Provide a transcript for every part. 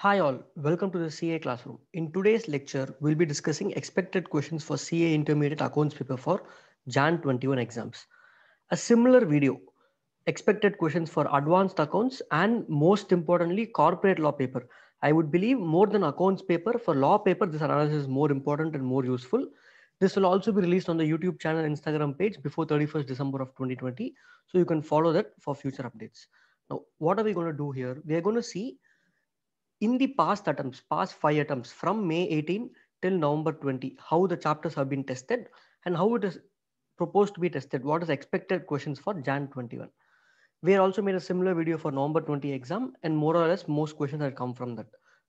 Hi all, welcome to the CA classroom. In today's lecture, we'll be discussing expected questions for CA Intermediate Accounts paper for Jan 21 exams. A similar video, expected questions for advanced accounts and most importantly, corporate law paper. I would believe more than accounts paper, for law paper, this analysis is more important and more useful. This will also be released on the YouTube channel Instagram page before 31st December of 2020. So you can follow that for future updates. Now, what are we going to do here? We are going to see in the past attempts, past five attempts from May 18 till November 20, how the chapters have been tested and how it is proposed to be tested, what is expected questions for Jan 21. We have also made a similar video for November 20 exam and more or less most questions have come from that.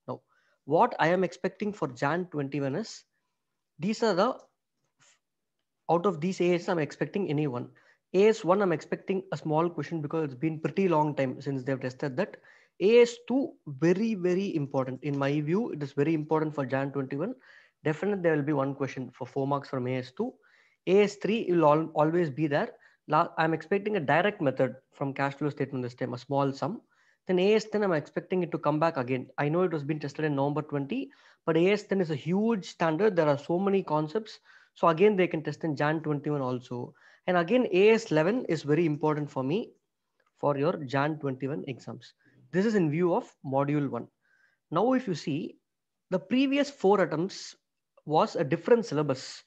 Now, what I am expecting for Jan 21 is, these are the, out of these AS I'm expecting any one. AS1 I'm expecting a small question because it's been pretty long time since they've tested that. AS2, very, very important. In my view, it is very important for Jan 21. Definitely, there will be one question for four marks from AS2. AS3 will al always be there. I'm expecting a direct method from cash flow statement this time, a small sum. Then AS10, I'm expecting it to come back again. I know it was been tested in November 20, but AS10 is a huge standard. There are so many concepts. So again, they can test in Jan 21 also. And again, AS11 is very important for me for your Jan 21 exams. This is in view of module one. Now, if you see the previous four attempts was a different syllabus.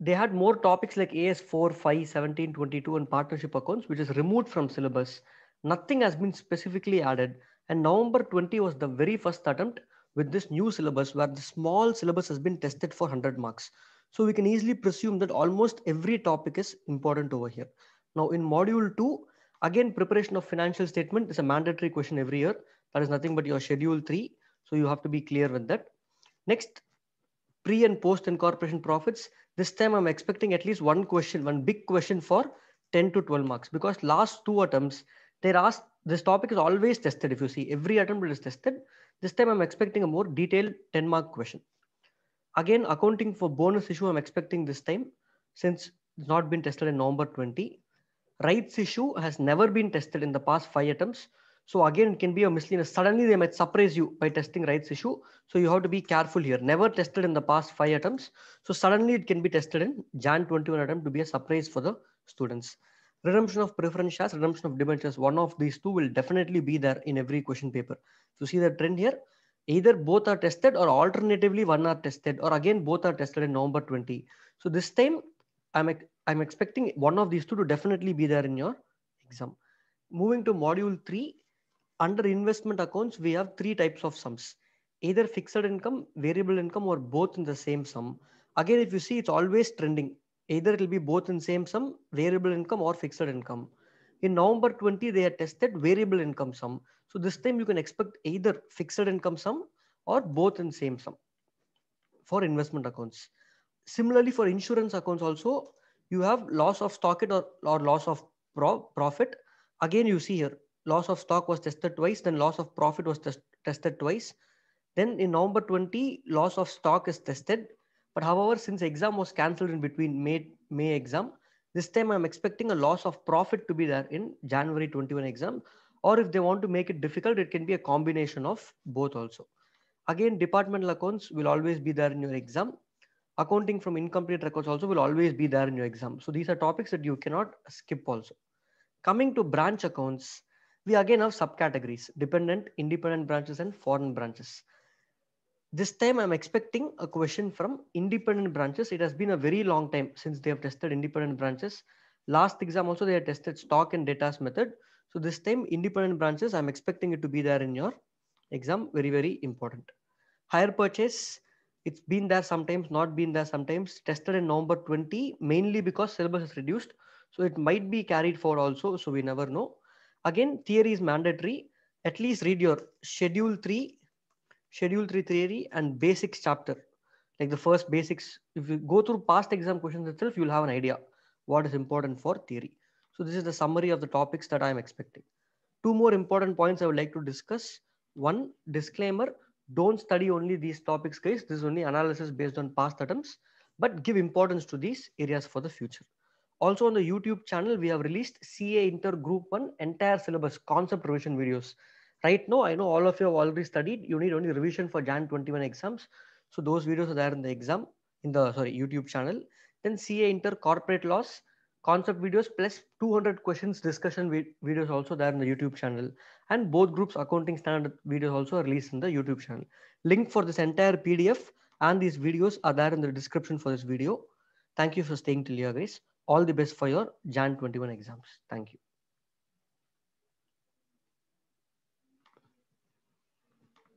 They had more topics like AS4, 5, 17, 22 and partnership accounts, which is removed from syllabus. Nothing has been specifically added. And November 20 was the very first attempt with this new syllabus where the small syllabus has been tested for 100 marks. So we can easily presume that almost every topic is important over here. Now in module two, Again, preparation of financial statement is a mandatory question every year. That is nothing but your schedule three. So you have to be clear with that. Next, pre and post incorporation profits. This time I'm expecting at least one question, one big question for 10 to 12 marks because last two attempts, they're asked, this topic is always tested. If you see every attempt is tested, this time I'm expecting a more detailed 10 mark question. Again, accounting for bonus issue, I'm expecting this time since it's not been tested in November 20 rights issue has never been tested in the past five attempts. So again, it can be a misleading. Suddenly they might surprise you by testing rights issue. So you have to be careful here. Never tested in the past five attempts. So suddenly it can be tested in Jan 21 attempt to be a surprise for the students. Redemption of preference shares, redemption of debentures. One of these two will definitely be there in every question paper. So see the trend here. Either both are tested or alternatively one are tested or again both are tested in November 20. So this time I'm I'm expecting one of these two to definitely be there in your exam. Moving to module three, under investment accounts, we have three types of sums, either fixed income, variable income, or both in the same sum. Again, if you see, it's always trending. Either it'll be both in same sum, variable income or fixed income. In November 20, they had tested variable income sum. So this time you can expect either fixed income sum or both in same sum for investment accounts. Similarly, for insurance accounts also, you have loss of stock it or, or loss of pro profit. Again, you see here, loss of stock was tested twice, then loss of profit was test tested twice. Then in November 20, loss of stock is tested. But however, since exam was cancelled in between May, May exam, this time I'm expecting a loss of profit to be there in January 21 exam. Or if they want to make it difficult, it can be a combination of both also. Again, departmental accounts will always be there in your exam accounting from incomplete records also will always be there in your exam. So these are topics that you cannot skip also. Coming to branch accounts, we again have subcategories, dependent, independent branches and foreign branches. This time I'm expecting a question from independent branches. It has been a very long time since they have tested independent branches. Last exam also they have tested stock and datas method. So this time independent branches, I'm expecting it to be there in your exam. Very, very important. Higher purchase, it's been there sometimes, not been there sometimes, tested in November 20, mainly because syllabus is reduced. So it might be carried forward also, so we never know. Again, theory is mandatory. At least read your Schedule 3, Schedule 3 theory and basics chapter. Like the first basics, if you go through past exam questions itself, you'll have an idea what is important for theory. So this is the summary of the topics that I'm expecting. Two more important points I would like to discuss. One, disclaimer, don't study only these topics guys this is only analysis based on past attempts but give importance to these areas for the future also on the youtube channel we have released ca inter group 1 entire syllabus concept revision videos right now i know all of you have already studied you need only revision for jan 21 exams so those videos are there in the exam in the sorry youtube channel then ca inter corporate laws concept videos plus 200 questions discussion videos also there in the YouTube channel. And both groups accounting standard videos also are released in the YouTube channel. Link for this entire PDF and these videos are there in the description for this video. Thank you for staying till here guys. All the best for your Jan 21 exams. Thank you.